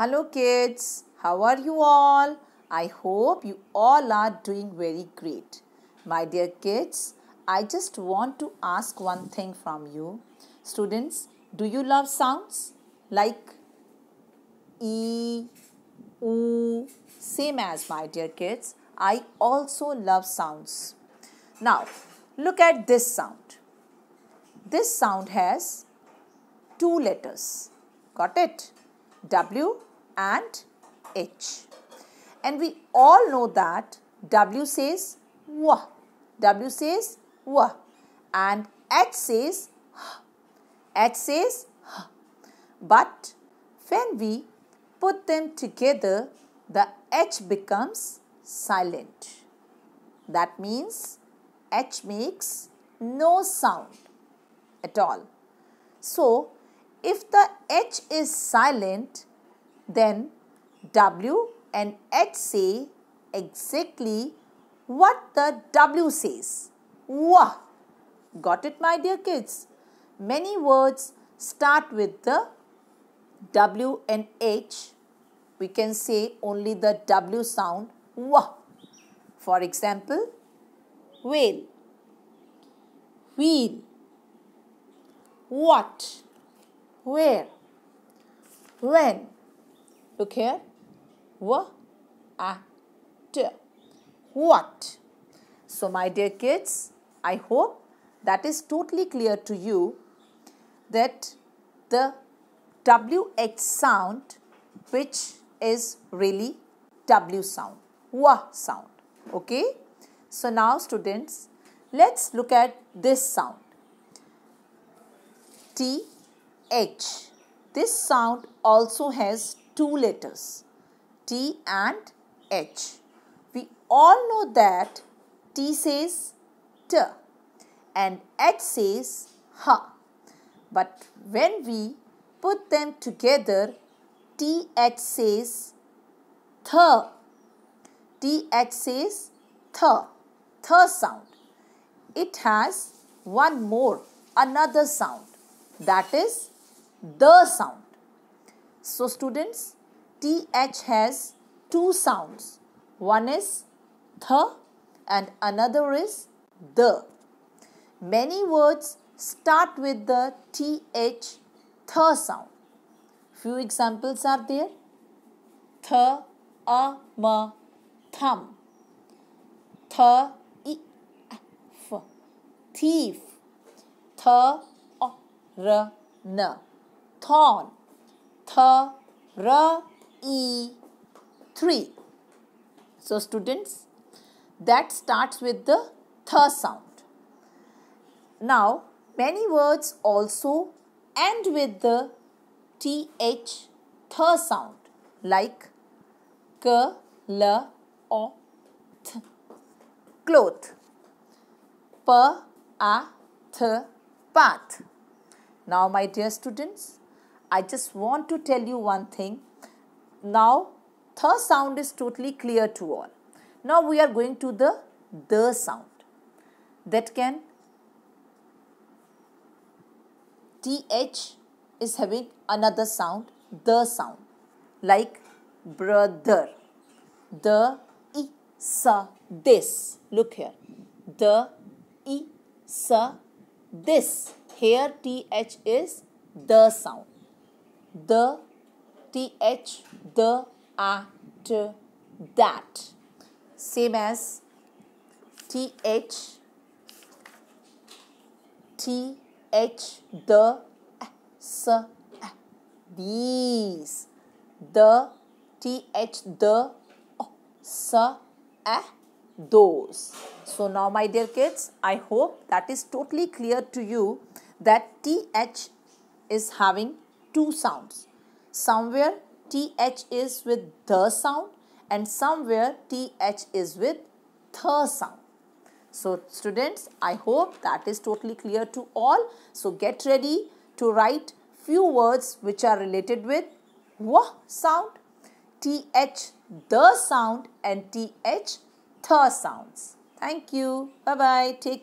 Hello kids, how are you all? I hope you all are doing very great. My dear kids, I just want to ask one thing from you. Students, do you love sounds like e, u? Same as my dear kids, I also love sounds. Now, look at this sound. This sound has two letters. Got it? W and H. And we all know that W says wah, W says wah, and H says h. H says h. But when we put them together, the H becomes silent. That means H makes no sound at all. So, if the H is silent, then W and H say exactly what the W says. Wah! Got it, my dear kids? Many words start with the W and H. We can say only the W sound. Wah! For example, whale, wheel, what, where, when. Look here. What? What? So, my dear kids, I hope that is totally clear to you that the WH sound which is really W sound, wa sound. Okay. So now students, let's look at this sound. T H. This sound also has two letters T and H. We all know that T says T and H says Ha. But when we put them together, TH says Th. TH says Th. Th sound. It has one more, another sound. That is the sound. So students, TH has two sounds. One is th and another is the. Many words start with the TH th sound. Few examples are there. Th, a, m, thumb. Th, i, f, thief. Th, o, r, n, thorn th, r, e, 3. So students, that starts with the th sound. Now, many words also end with the th, th sound like k, l, o, th. Cloth. P, a, th, path. Now, my dear students, I just want to tell you one thing. Now, the sound is totally clear to all. Now we are going to the the sound that can th is having another sound the sound like brother the e sa this look here the e sa this here th is the sound the, th, the, after that. Same as th, th, the, s, these. The, th, the, s, those. So now my dear kids, I hope that is totally clear to you that th is having two sounds. Somewhere th is with the sound and somewhere th is with the sound. So students, I hope that is totally clear to all. So get ready to write few words which are related with wa sound, th the sound and th the sounds. Thank you. Bye-bye. Take